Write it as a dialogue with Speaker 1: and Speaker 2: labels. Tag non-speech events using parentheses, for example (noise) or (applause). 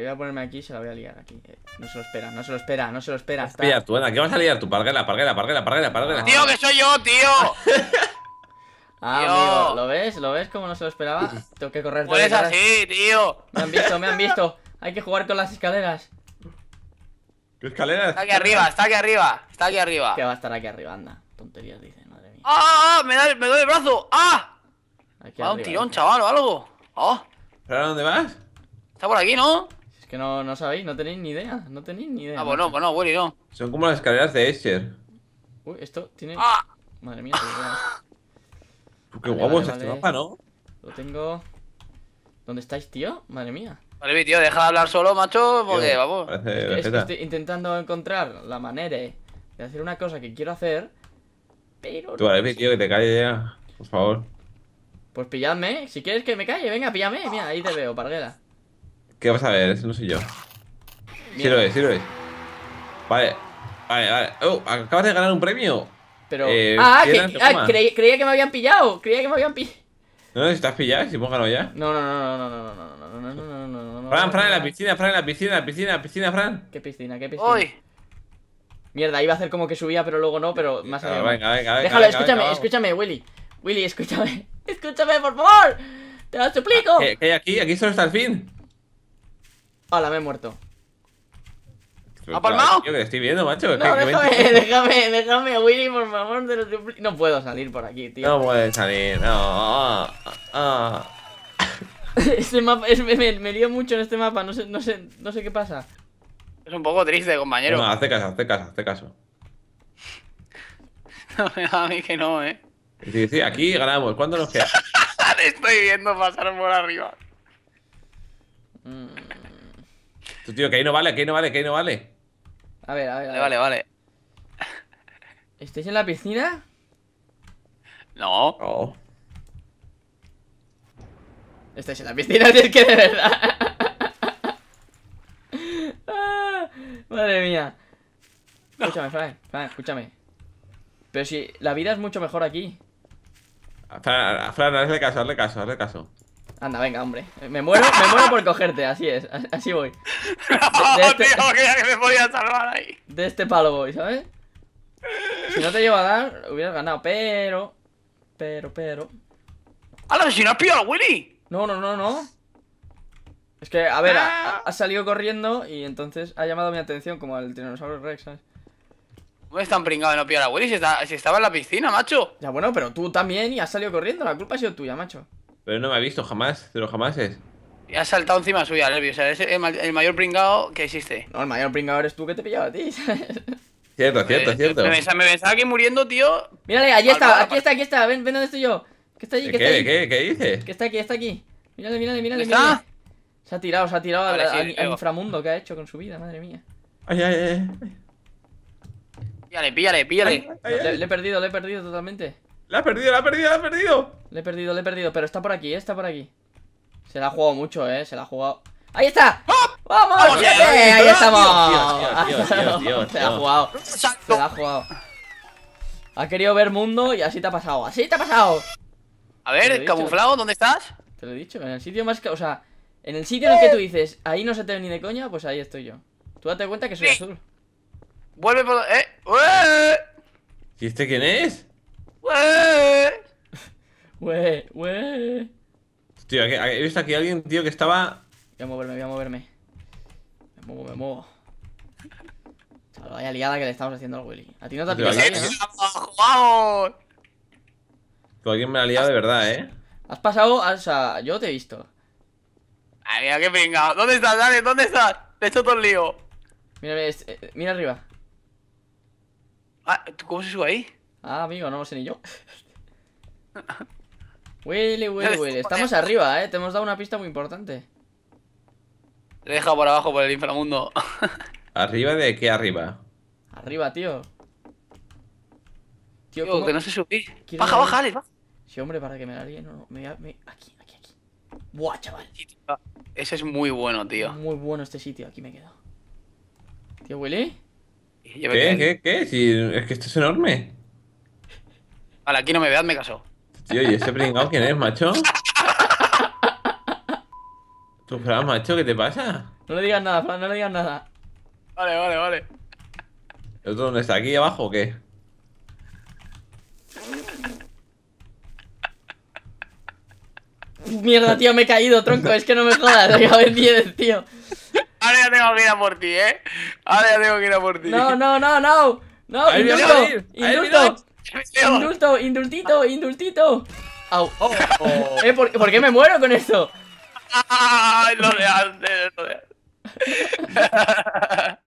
Speaker 1: Voy a ponerme aquí y se la voy a liar aquí. Eh, no se lo espera, no se lo espera, no se lo espera. Está... ¿qué
Speaker 2: vas a liar tú? Parguela, parguela, parguela, parguela, Tío, que soy yo, tío. (laughs) ah, tío. amigo, ¿lo
Speaker 1: ves? ¿Lo ves como no se lo esperaba? (laughs) Tengo que correr. Pues así, tío. Me han visto, me han visto. Hay que jugar con las escaleras. ¿Qué escaleras? Está aquí arriba, está aquí arriba, está aquí arriba. Que va a estar aquí arriba, anda. Tonterías dice madre mía. Ah, ah, ¡Ah! me, da, me doy el brazo. ¡Ah! Va un tirón, chaval, o algo. ah ¿Pero a dónde vas? Está por aquí, ¿no? que no, no sabéis, no tenéis ni idea, no tenéis ni idea. Ah, bueno, bueno, Willy, no.
Speaker 2: Son como las escaleras de Escher.
Speaker 1: Uy, esto tiene... ¡Ah! Madre mía, pues
Speaker 2: qué Qué guapo es este mapa,
Speaker 1: ¿no? Lo tengo... ¿Dónde estáis, tío? Madre mía. Vale, tío, deja de hablar solo, macho, porque vamos. es que, estoy intentando encontrar la manera de hacer una cosa que quiero hacer, pero... Tú, vale, tío, que te calles
Speaker 2: ya, por favor.
Speaker 1: Pues pilladme, si quieres que me calle, venga, píllame. Mira, ahí te veo, parguera.
Speaker 2: ¿Qué vas a ver? no soy yo. Si lo es, si lo es. Vale, vale, vale. Oh, acabas de ganar un premio. Pero. ah, creía,
Speaker 1: que me habían pillado. Creía que me habían pillado.
Speaker 2: No, no, si estás pillado, si hemos ganado ya. No, no, no, no, no, no, no, no, no, no, no, no. Fran, Fran, en la piscina, Fran, en la piscina, piscina, piscina, Fran.
Speaker 1: ¿Qué piscina, qué piscina? ¡Uy! Mierda, iba a hacer como que subía, pero luego no, pero más allá. Venga, venga,
Speaker 2: venga. Déjalo, escúchame,
Speaker 1: escúchame, Willy. Willy, escúchame. Escúchame, por favor. Te lo suplico. ¿Qué
Speaker 2: hay aquí? Aquí solo está el fin. Hola, me he muerto. ¿Ha palmado? Yo que estoy viendo, macho. No, déjame, (laughs) déjame,
Speaker 1: déjame, Willy, por favor. No puedo salir por aquí, tío.
Speaker 2: No puedes salir, no.
Speaker 1: (laughs) este mapa, me, me, lío mucho en este mapa, no sé, no sé, no sé qué pasa. Es un poco triste, compañero. (laughs) No, hace
Speaker 2: caso, hace caso, hace caso.
Speaker 1: no, a mí que no, eh.
Speaker 2: Sí, sí, aquí ganamos. ¿cuándo nos queda?
Speaker 1: Te estoy viendo pasar por arriba.
Speaker 2: Mmm Tú, tío, que ahí no vale, que ahí no vale, que ahí no vale. A ver, a ver. A ver. Vale, vale, vale.
Speaker 1: ¿Estáis en la piscina?
Speaker 2: No. No. Oh.
Speaker 1: Estáis en la piscina, (laughs) es que de verdad. Ah, madre mía. Escúchame, Fran, Frank, escúchame. Pero si la vida es mucho mejor aquí.
Speaker 2: Fran, Fran, hazle caso, hazle caso, hazle caso.
Speaker 1: Anda, venga, hombre. Me muero, me muero por cogerte, así es, así voy. de, (laughs) oh, este... que salvar ahí. De este palo voy, ¿sabes? Si no te llevo a dar, hubieras ganado, pero. Pero, pero. ¡Hala, si no has pillado Willy! No, no, no, no. Es que, a ver, ah. ha, salido corriendo y entonces ha llamado mi atención como al tiranosaurio Rex, ¿sabes? ¿Cómo es tan pringado no pillar a Willy si estaba en la piscina, macho? Ya bueno, pero tú también y has salido corriendo, la culpa ha sido tuya, macho.
Speaker 2: Pero no me ha visto jamás, pero jamás es.
Speaker 1: Y ha saltado encima suya, Levi. O sea, es el, mayor pringado que existe. No, el mayor pringado eres tú que te pillaba a ti. (laughs)
Speaker 2: Cierto, cierto, eh, cierto. Me,
Speaker 1: pensaba, aquí que muriendo, tío. Mírale, allí está, aquí está, aquí está. Ven, ven donde estoy yo. ¿Qué está allí, que está ¿Qué,
Speaker 2: qué, qué dices?
Speaker 1: Que está aquí, está aquí. Mírale, mírale, mírale. ¿Está? Se ha tirado, se ha tirado al, inframundo que ha hecho con su vida, madre mía.
Speaker 2: Ay, ay, ay.
Speaker 1: Píllale, píllale, píllale. le, he perdido, le he perdido totalmente. La he perdido, la ha perdido, la ha perdido. Le he perdido, le he perdido, pero está por aquí, está por aquí. Se la ha jugado mucho, eh, se la ha jugado. ¡Ahí está! ¡Vamos! ¡Ahí estamos! se la ha jugado. Se la ha jugado. Ha querido ver mundo y así te ha pasado. ¡Así te ha pasado! A ver, camuflado, ¿dónde estás? Te lo he dicho, en el sitio más que. O sea, en el sitio en el que eh. tú dices, ahí no se te ve ni de coña, pues ahí estoy yo. Tú date cuenta que soy azul. Vuelve por. ¡Eh! ¡Eh!
Speaker 2: ¿Y este quién es?
Speaker 1: (laughs)
Speaker 2: Tío, he visto aquí a alguien, tío, que estaba. Voy a moverme, voy a moverme.
Speaker 1: Me muevo, me muevo. Chaval, vaya liada que le estamos haciendo al Willy. A ti no te aplicas ¿no? ¡Vamos!
Speaker 2: Tú alguien me la ha liado de verdad, eh.
Speaker 1: Has pasado, o sea, yo te he visto. Ay, mira, qué ¿Dónde estás, Dale? ¿Dónde estás? Te he hecho todo el lío. Mira, mira, eh, mira arriba. Ah, ¿Cómo se sube ahí? Ah, amigo, no lo sé ni yo. Willy, Willy, Willy. Estamos arriba, eh. Te hemos dado una pista muy importante. Te he
Speaker 2: dejado por abajo, por el inframundo. (laughs) ¿Arriba de qué arriba?
Speaker 1: Arriba, tío. Tío, que no sé subir. Baja, baja, Alex, va. Sí, hombre, para que me la alguien. No, Aquí, aquí, aquí. Buah, chaval. Ese es muy bueno, tío. Muy bueno este sitio, aquí me quedo. Tío, Willy. ¿Qué? ¿Qué? ¿Qué? es
Speaker 2: que esto es enorme.
Speaker 1: Vale, aquí no me veas, me casó.
Speaker 2: Tío, ¿y ese pringao quién es, macho? Tú, Fran, macho, ¿qué te pasa?
Speaker 1: No le digas nada, Fran, no le digas nada. Vale, vale, vale.
Speaker 2: ¿El otro dónde está? ¿Aquí abajo o qué?
Speaker 1: Mierda, tío, me he caído, tronco. Es que no me jodas, A de 10, tío. Ahora ya tengo que ir a por ti, ¿eh? Ahora ya tengo que ir a por ti. No, no, no, no. No, indulto, indulto. Indulto, indultito, ah. indultito. Au, oh. (laughs) eh, ¿por, qué me muero con esto? Ay, lo de antes, lo de antes. (laughs)